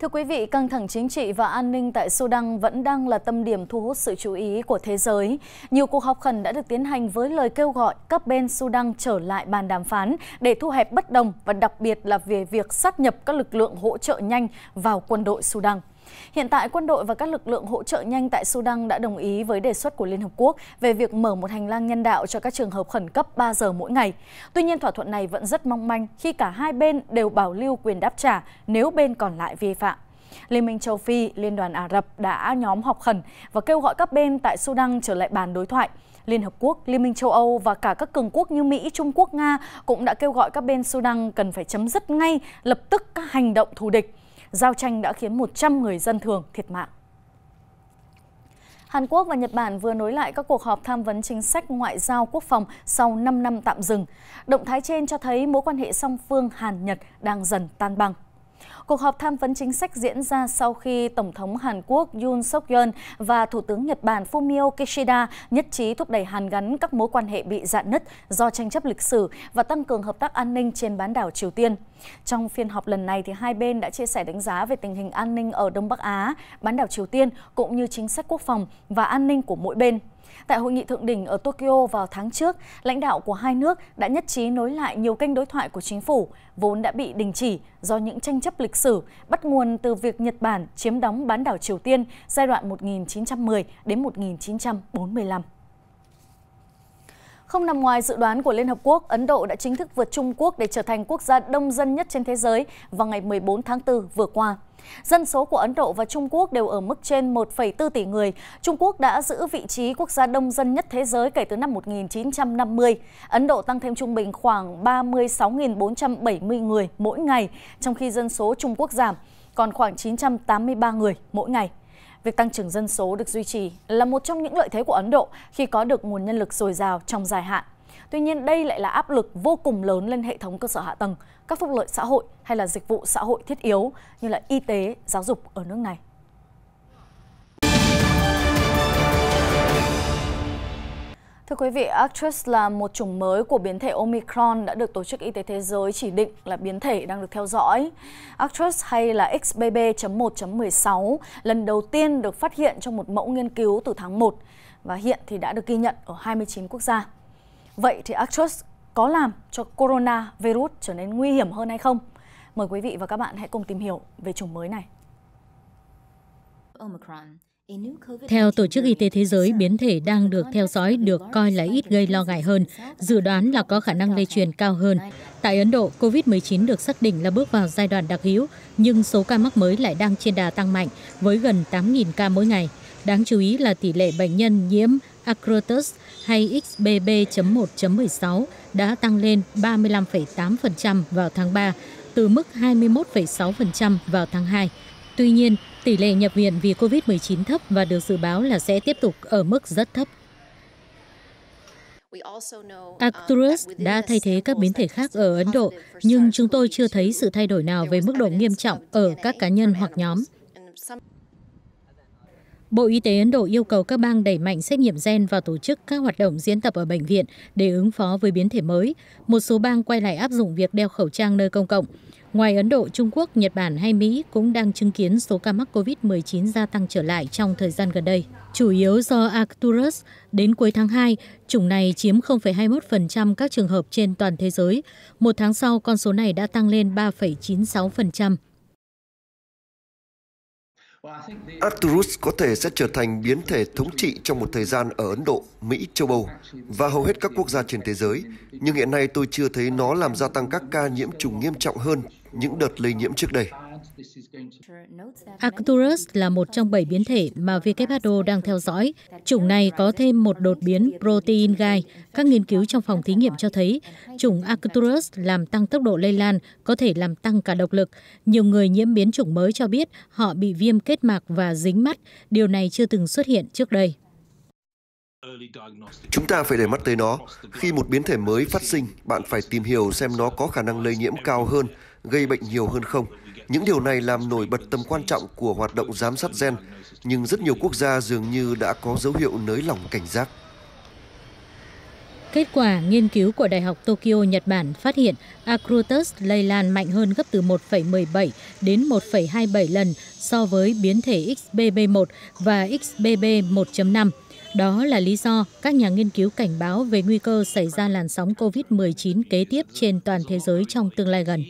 Thưa quý vị, căng thẳng chính trị và an ninh tại Sudan vẫn đang là tâm điểm thu hút sự chú ý của thế giới. Nhiều cuộc họp khẩn đã được tiến hành với lời kêu gọi các bên Sudan trở lại bàn đàm phán để thu hẹp bất đồng và đặc biệt là về việc sát nhập các lực lượng hỗ trợ nhanh vào quân đội Sudan. Hiện tại, quân đội và các lực lượng hỗ trợ nhanh tại Sudan đã đồng ý với đề xuất của Liên Hợp Quốc về việc mở một hành lang nhân đạo cho các trường hợp khẩn cấp 3 giờ mỗi ngày. Tuy nhiên, thỏa thuận này vẫn rất mong manh khi cả hai bên đều bảo lưu quyền đáp trả nếu bên còn lại vi phạm. Liên minh châu Phi, Liên đoàn Ả Rập đã nhóm họp khẩn và kêu gọi các bên tại Sudan trở lại bàn đối thoại. Liên Hợp Quốc, Liên minh châu Âu và cả các cường quốc như Mỹ, Trung Quốc, Nga cũng đã kêu gọi các bên Sudan cần phải chấm dứt ngay lập tức các hành động thù địch Giao tranh đã khiến 100 người dân thường thiệt mạng. Hàn Quốc và Nhật Bản vừa nối lại các cuộc họp tham vấn chính sách ngoại giao quốc phòng sau 5 năm tạm dừng. Động thái trên cho thấy mối quan hệ song phương Hàn-Nhật đang dần tan băng. Cuộc họp tham vấn chính sách diễn ra sau khi Tổng thống Hàn Quốc Yoon suk yeol và Thủ tướng Nhật Bản Fumio Kishida nhất trí thúc đẩy hàn gắn các mối quan hệ bị dạn nứt do tranh chấp lịch sử và tăng cường hợp tác an ninh trên bán đảo Triều Tiên. Trong phiên họp lần này, thì hai bên đã chia sẻ đánh giá về tình hình an ninh ở Đông Bắc Á, bán đảo Triều Tiên cũng như chính sách quốc phòng và an ninh của mỗi bên Tại hội nghị thượng đỉnh ở Tokyo vào tháng trước, lãnh đạo của hai nước đã nhất trí nối lại nhiều kênh đối thoại của chính phủ, vốn đã bị đình chỉ do những tranh chấp lịch sử bắt nguồn từ việc Nhật Bản chiếm đóng bán đảo Triều Tiên giai đoạn 1910 đến 1945. Không nằm ngoài dự đoán của Liên Hợp Quốc, Ấn Độ đã chính thức vượt Trung Quốc để trở thành quốc gia đông dân nhất trên thế giới vào ngày 14 tháng 4 vừa qua. Dân số của Ấn Độ và Trung Quốc đều ở mức trên 1,4 tỷ người. Trung Quốc đã giữ vị trí quốc gia đông dân nhất thế giới kể từ năm 1950. Ấn Độ tăng thêm trung bình khoảng 36.470 người mỗi ngày, trong khi dân số Trung Quốc giảm còn khoảng 983 người mỗi ngày việc tăng trưởng dân số được duy trì là một trong những lợi thế của Ấn Độ khi có được nguồn nhân lực dồi dào trong dài hạn. Tuy nhiên, đây lại là áp lực vô cùng lớn lên hệ thống cơ sở hạ tầng, các phúc lợi xã hội hay là dịch vụ xã hội thiết yếu như là y tế, giáo dục ở nước này. Thưa quý vị, Actress là một chủng mới của biến thể Omicron đã được Tổ chức Y tế Thế giới chỉ định là biến thể đang được theo dõi. Actress hay là XBB.1.16 lần đầu tiên được phát hiện trong một mẫu nghiên cứu từ tháng 1 và hiện thì đã được ghi nhận ở 29 quốc gia. Vậy thì Actress có làm cho Corona virus trở nên nguy hiểm hơn hay không? Mời quý vị và các bạn hãy cùng tìm hiểu về chủng mới này. Omicron theo Tổ chức Y tế Thế giới, biến thể đang được theo dõi được coi là ít gây lo ngại hơn, dự đoán là có khả năng lây truyền cao hơn. Tại Ấn Độ, COVID-19 được xác định là bước vào giai đoạn đặc hữu, nhưng số ca mắc mới lại đang trên đà tăng mạnh, với gần 8.000 ca mỗi ngày. Đáng chú ý là tỷ lệ bệnh nhân nhiễm Acrotus hay XBB.1.16 đã tăng lên 35,8% vào tháng 3, từ mức 21,6% vào tháng 2 Tuy nhiên, tỷ lệ nhập viện vì COVID-19 thấp và được dự báo là sẽ tiếp tục ở mức rất thấp. Um, Arcturus đã thay thế các biến thể khác ở Ấn Độ, nhưng chúng tôi chưa thấy sự thay đổi nào về mức độ nghiêm trọng ở các cá nhân hoặc nhóm. Bộ Y tế Ấn Độ yêu cầu các bang đẩy mạnh xét nghiệm gen và tổ chức các hoạt động diễn tập ở bệnh viện để ứng phó với biến thể mới. Một số bang quay lại áp dụng việc đeo khẩu trang nơi công cộng. Ngoài Ấn Độ, Trung Quốc, Nhật Bản hay Mỹ cũng đang chứng kiến số ca mắc COVID-19 gia tăng trở lại trong thời gian gần đây, chủ yếu do Arcturus. Đến cuối tháng 2, chủng này chiếm 0,21% các trường hợp trên toàn thế giới. Một tháng sau, con số này đã tăng lên 3,96%. Arcturus có thể sẽ trở thành biến thể thống trị trong một thời gian ở Ấn Độ, Mỹ, châu Âu và hầu hết các quốc gia trên thế giới, nhưng hiện nay tôi chưa thấy nó làm gia tăng các ca nhiễm trùng nghiêm trọng hơn những đợt lây nhiễm trước đây. Arcturus là một trong bảy biến thể mà WHO đang theo dõi. Chủng này có thêm một đột biến protein gai. Các nghiên cứu trong phòng thí nghiệm cho thấy chủng Arcturus làm tăng tốc độ lây lan, có thể làm tăng cả độc lực. Nhiều người nhiễm biến chủng mới cho biết họ bị viêm kết mạc và dính mắt. Điều này chưa từng xuất hiện trước đây. Chúng ta phải để mắt tới nó. Khi một biến thể mới phát sinh, bạn phải tìm hiểu xem nó có khả năng lây nhiễm cao hơn gây bệnh nhiều hơn không. Những điều này làm nổi bật tầm quan trọng của hoạt động giám sát gen, nhưng rất nhiều quốc gia dường như đã có dấu hiệu nới lỏng cảnh giác. Kết quả nghiên cứu của Đại học Tokyo, Nhật Bản phát hiện Acrotus lây lan mạnh hơn gấp từ 1,17 đến 1,27 lần so với biến thể XBB1 và XBB1.5. Đó là lý do các nhà nghiên cứu cảnh báo về nguy cơ xảy ra làn sóng COVID-19 kế tiếp trên toàn thế giới trong tương lai gần.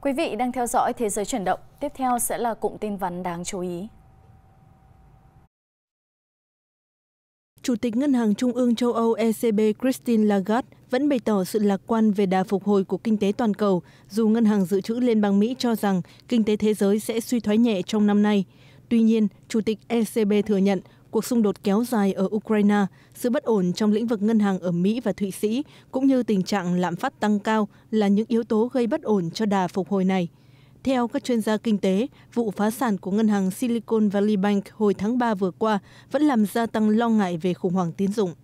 Quý vị đang theo dõi Thế giới chuyển động. Tiếp theo sẽ là cụm tin vắn đáng chú ý. Chủ tịch Ngân hàng Trung ương châu Âu ECB Christine Lagarde vẫn bày tỏ sự lạc quan về đà phục hồi của kinh tế toàn cầu, dù Ngân hàng Dự trữ Liên bang Mỹ cho rằng kinh tế thế giới sẽ suy thoái nhẹ trong năm nay. Tuy nhiên, Chủ tịch ECB thừa nhận cuộc xung đột kéo dài ở Ukraine, sự bất ổn trong lĩnh vực ngân hàng ở Mỹ và Thụy Sĩ, cũng như tình trạng lạm phát tăng cao là những yếu tố gây bất ổn cho đà phục hồi này. Theo các chuyên gia kinh tế, vụ phá sản của ngân hàng Silicon Valley Bank hồi tháng 3 vừa qua vẫn làm gia tăng lo ngại về khủng hoảng tín dụng.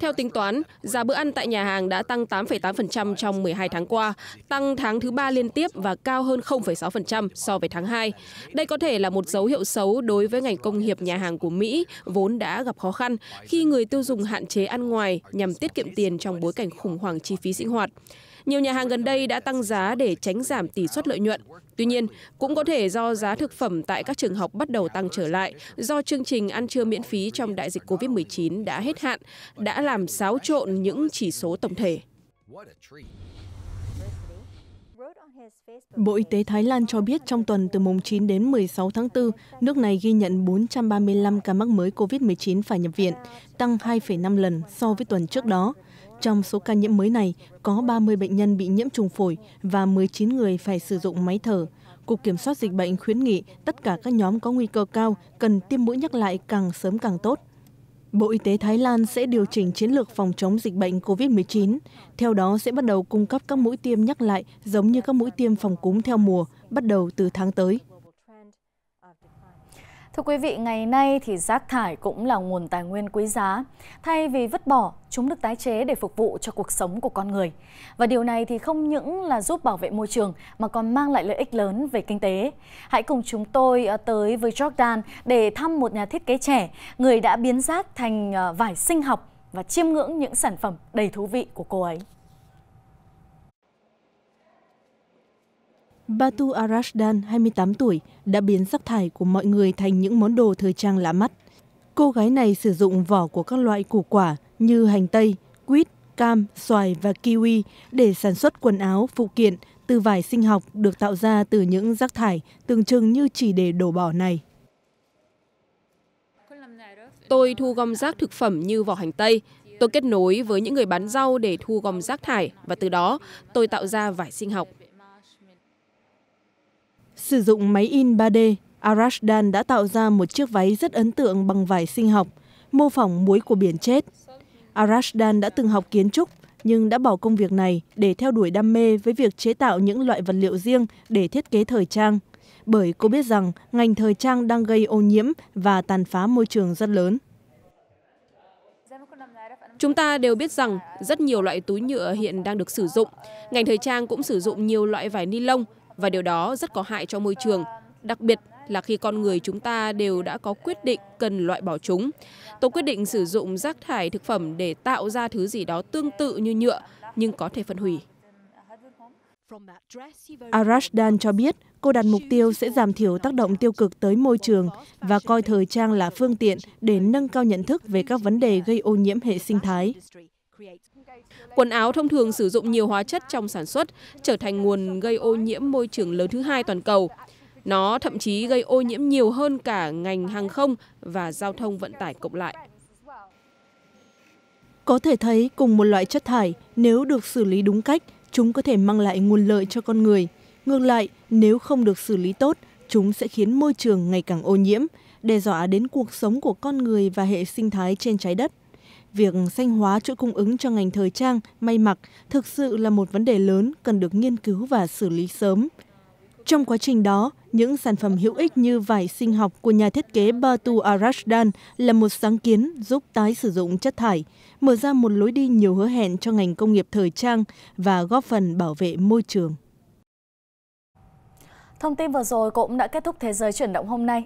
Theo tính toán, giá bữa ăn tại nhà hàng đã tăng 8,8% trong 12 tháng qua, tăng tháng thứ ba liên tiếp và cao hơn 0,6% so với tháng 2. Đây có thể là một dấu hiệu xấu đối với ngành công nghiệp nhà hàng của Mỹ, vốn đã gặp khó khăn khi người tiêu dùng hạn chế ăn ngoài nhằm tiết kiệm tiền trong bối cảnh khủng hoảng chi phí sinh hoạt. Nhiều nhà hàng gần đây đã tăng giá để tránh giảm tỷ suất lợi nhuận. Tuy nhiên, cũng có thể do giá thực phẩm tại các trường học bắt đầu tăng trở lại do chương trình ăn trưa miễn phí trong đại dịch COVID-19 đã hết hạn đã làm xáo trộn những chỉ số tổng thể. Bộ Y tế Thái Lan cho biết trong tuần từ mùng 9 đến 16 tháng 4, nước này ghi nhận 435 ca mắc mới COVID-19 phải nhập viện, tăng 2,5 lần so với tuần trước đó. Trong số ca nhiễm mới này, có 30 bệnh nhân bị nhiễm trùng phổi và 19 người phải sử dụng máy thở. Cục Kiểm soát Dịch bệnh khuyến nghị tất cả các nhóm có nguy cơ cao cần tiêm mũi nhắc lại càng sớm càng tốt. Bộ Y tế Thái Lan sẽ điều chỉnh chiến lược phòng chống dịch bệnh COVID-19. Theo đó sẽ bắt đầu cung cấp các mũi tiêm nhắc lại giống như các mũi tiêm phòng cúm theo mùa, bắt đầu từ tháng tới. Thưa quý vị, ngày nay thì rác thải cũng là nguồn tài nguyên quý giá. Thay vì vứt bỏ, chúng được tái chế để phục vụ cho cuộc sống của con người. Và điều này thì không những là giúp bảo vệ môi trường mà còn mang lại lợi ích lớn về kinh tế. Hãy cùng chúng tôi ờ, tới với Jordan để thăm một nhà thiết kế trẻ, người đã biến rác thành ờ, vải sinh học và chiêm ngưỡng những sản phẩm đầy thú vị của cô ấy. Batu Arashdan, 28 tuổi, đã biến rác thải của mọi người thành những món đồ thời trang lạ mắt. Cô gái này sử dụng vỏ của các loại củ quả như hành tây, quýt, cam, xoài và kiwi để sản xuất quần áo, phụ kiện từ vải sinh học được tạo ra từ những rác thải tưởng chừng như chỉ để đổ bỏ này. Tôi thu gom rác thực phẩm như vỏ hành tây. Tôi kết nối với những người bán rau để thu gom rác thải và từ đó tôi tạo ra vải sinh học. Sử dụng máy in 3D, Arashdan đã tạo ra một chiếc váy rất ấn tượng bằng vải sinh học, mô phỏng muối của biển chết. Arashdan đã từng học kiến trúc, nhưng đã bỏ công việc này để theo đuổi đam mê với việc chế tạo những loại vật liệu riêng để thiết kế thời trang. Bởi cô biết rằng ngành thời trang đang gây ô nhiễm và tàn phá môi trường rất lớn. Chúng ta đều biết rằng rất nhiều loại túi nhựa hiện đang được sử dụng. Ngành thời trang cũng sử dụng nhiều loại vải ni lông và điều đó rất có hại cho môi trường, đặc biệt là khi con người chúng ta đều đã có quyết định cần loại bỏ chúng. Tôi quyết định sử dụng rác thải thực phẩm để tạo ra thứ gì đó tương tự như nhựa nhưng có thể phân hủy. Arashdan cho biết cô đặt mục tiêu sẽ giảm thiểu tác động tiêu cực tới môi trường và coi thời trang là phương tiện để nâng cao nhận thức về các vấn đề gây ô nhiễm hệ sinh thái. Quần áo thông thường sử dụng nhiều hóa chất trong sản xuất, trở thành nguồn gây ô nhiễm môi trường lớn thứ hai toàn cầu. Nó thậm chí gây ô nhiễm nhiều hơn cả ngành hàng không và giao thông vận tải cộng lại. Có thể thấy cùng một loại chất thải, nếu được xử lý đúng cách, chúng có thể mang lại nguồn lợi cho con người. Ngược lại, nếu không được xử lý tốt, chúng sẽ khiến môi trường ngày càng ô nhiễm, đe dọa đến cuộc sống của con người và hệ sinh thái trên trái đất việc xanh hóa chuỗi cung ứng cho ngành thời trang, may mặc thực sự là một vấn đề lớn cần được nghiên cứu và xử lý sớm. Trong quá trình đó, những sản phẩm hữu ích như vải sinh học của nhà thiết kế Batu Arashdan là một sáng kiến giúp tái sử dụng chất thải, mở ra một lối đi nhiều hứa hẹn cho ngành công nghiệp thời trang và góp phần bảo vệ môi trường. Thông tin vừa rồi cũng đã kết thúc Thế giới chuyển động hôm nay.